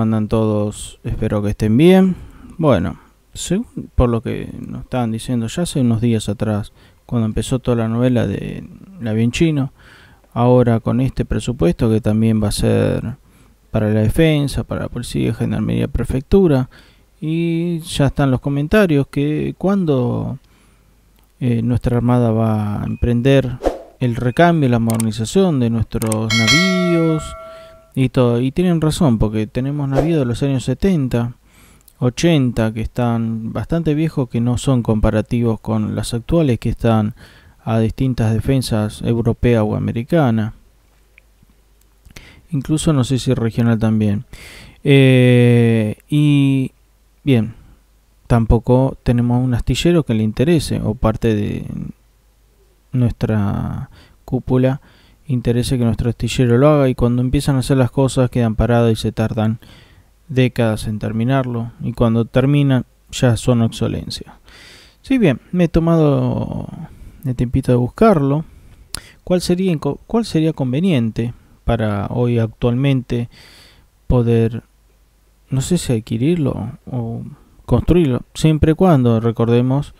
andan todos? Espero que estén bien. Bueno, por lo que nos estaban diciendo ya hace unos días atrás, cuando empezó toda la novela de La Chino, ahora con este presupuesto que también va a ser para la defensa, para la policía, media prefectura, y ya están los comentarios que cuando eh, nuestra armada va a emprender el recambio, la modernización de nuestros navíos y todo. Y tienen razón, porque tenemos navíos de los años 70 80 que están bastante viejos que no son comparativos con las actuales que están a distintas defensas europea o americana incluso no sé si regional también eh, y bien tampoco tenemos un astillero que le interese o parte de nuestra cúpula interese que nuestro astillero lo haga y cuando empiezan a hacer las cosas quedan paradas y se tardan décadas en terminarlo y cuando termina ya son excelencia. Si bien me he tomado el tiempito de buscarlo, ¿cuál sería, cuál sería conveniente para hoy actualmente poder, no sé si adquirirlo o construirlo, siempre y cuando recordemos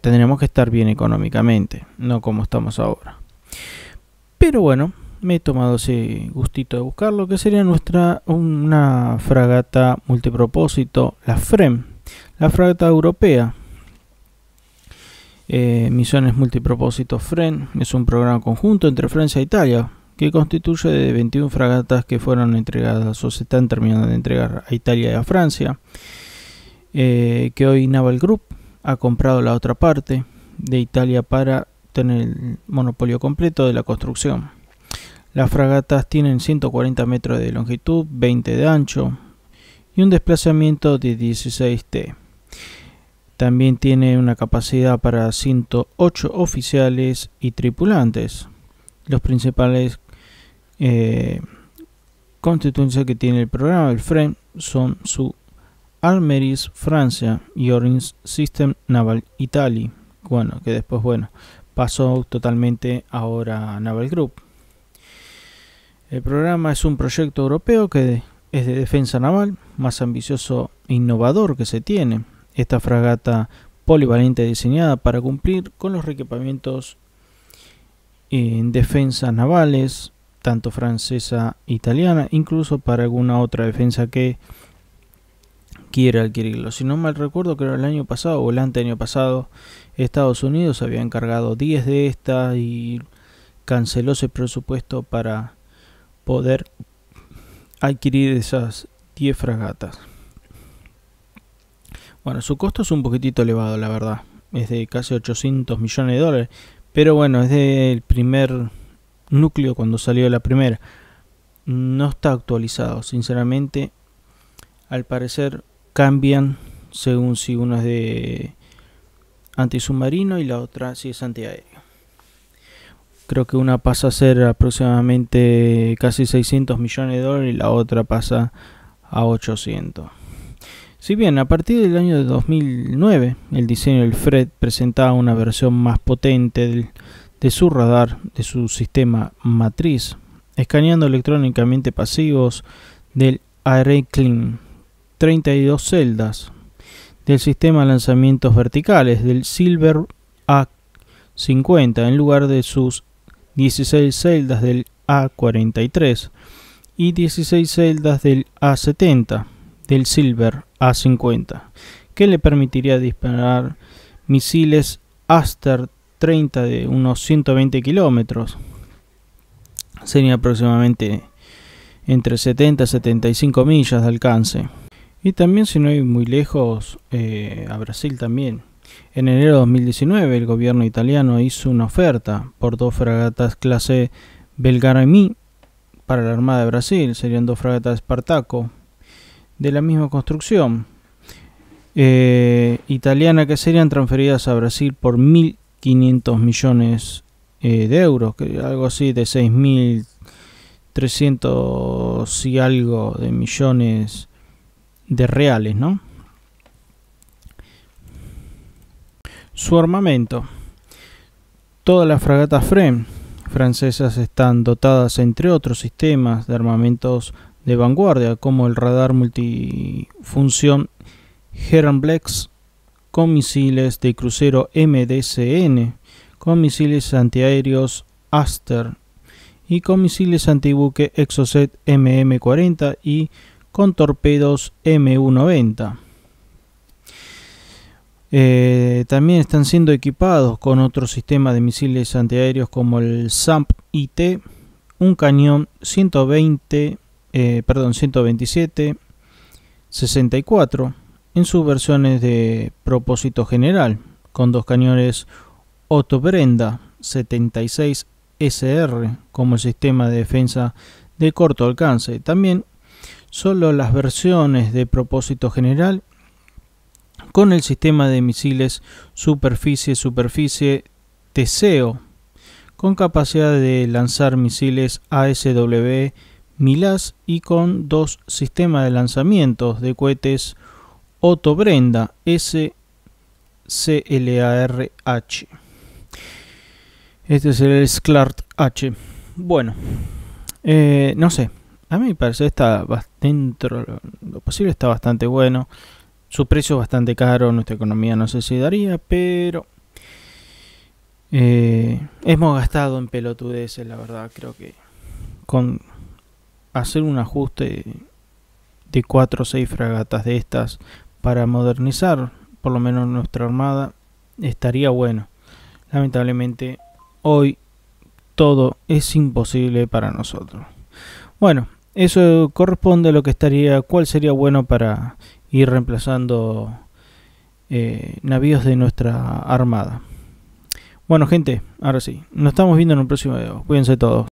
tendremos que estar bien económicamente, no como estamos ahora. Pero bueno, me he tomado ese gustito de lo que sería nuestra una fragata multipropósito, la FREM, la fragata europea. Eh, Misiones Multipropósito FREM es un programa conjunto entre Francia e Italia que constituye de 21 fragatas que fueron entregadas o se están terminando de entregar a Italia y a Francia, eh, que hoy Naval Group ha comprado la otra parte de Italia para tener el monopolio completo de la construcción. Las fragatas tienen 140 metros de longitud, 20 de ancho y un desplazamiento de 16 T. También tiene una capacidad para 108 oficiales y tripulantes. Los principales eh, que tiene el programa, del FREM, son su Armeris Francia y Orange System Naval Italy. Bueno, que después, bueno, pasó totalmente ahora a Naval Group. El programa es un proyecto europeo que es de defensa naval, más ambicioso e innovador que se tiene. Esta fragata polivalente diseñada para cumplir con los reequipamientos eh, en defensas navales, tanto francesa e italiana, incluso para alguna otra defensa que quiera adquirirlo. Si no mal recuerdo, creo el año pasado o el año pasado, Estados Unidos había encargado 10 de estas y canceló ese presupuesto para poder adquirir esas 10 fragatas. Bueno, su costo es un poquitito elevado, la verdad. Es de casi 800 millones de dólares. Pero bueno, es del primer núcleo cuando salió la primera. No está actualizado, sinceramente. Al parecer cambian según si uno es de antisubmarino y la otra si es antiaéreo creo que una pasa a ser aproximadamente casi 600 millones de dólares y la otra pasa a 800. Si bien a partir del año de 2009 el diseño del FRED presentaba una versión más potente de su radar, de su sistema matriz, escaneando electrónicamente pasivos del Array e Clean, 32 celdas, del sistema de lanzamientos verticales del Silver A50 en lugar de sus 16 celdas del A43 y 16 celdas del A70 del Silver A50 que le permitiría disparar misiles Aster 30 de unos 120 kilómetros Sería aproximadamente entre 70 y 75 millas de alcance y también si no hay muy lejos eh, a Brasil también en enero de 2019, el gobierno italiano hizo una oferta por dos fragatas clase MI para la Armada de Brasil, serían dos fragatas Spartaco de la misma construcción eh, italiana que serían transferidas a Brasil por 1.500 millones eh, de euros, que algo así de 6.300 y algo de millones de reales, ¿no? su armamento. Todas las fragatas FREM francesas están dotadas, entre otros sistemas de armamentos de vanguardia, como el radar multifunción Blacks con misiles de crucero MDCN, con misiles antiaéreos Aster y con misiles antibuque Exocet MM40 y con torpedos m 90 eh, también están siendo equipados con otro sistema de misiles antiaéreos como el SAMP-IT, un cañón 120, eh, perdón, 127, 64 en sus versiones de propósito general, con dos cañones Otto Brenda 76 SR como el sistema de defensa de corto alcance. También solo las versiones de propósito general con el sistema de misiles superficie-superficie TCEO, con capacidad de lanzar misiles ASW Milas y con dos sistemas de lanzamientos de cohetes Otto Brenda SCLARH. Este es el SCLART H. Bueno, eh, no sé. A mí me parece está dentro lo posible está bastante bueno. Su precio es bastante caro, nuestra economía no se si daría, pero eh, hemos gastado en pelotudeces, la verdad, creo que con hacer un ajuste de 4 o 6 fragatas de estas para modernizar por lo menos nuestra armada estaría bueno. Lamentablemente hoy todo es imposible para nosotros. Bueno, eso corresponde a lo que estaría, cuál sería bueno para ir reemplazando eh, navíos de nuestra armada. Bueno, gente, ahora sí. Nos estamos viendo en un próximo video. Cuídense todos.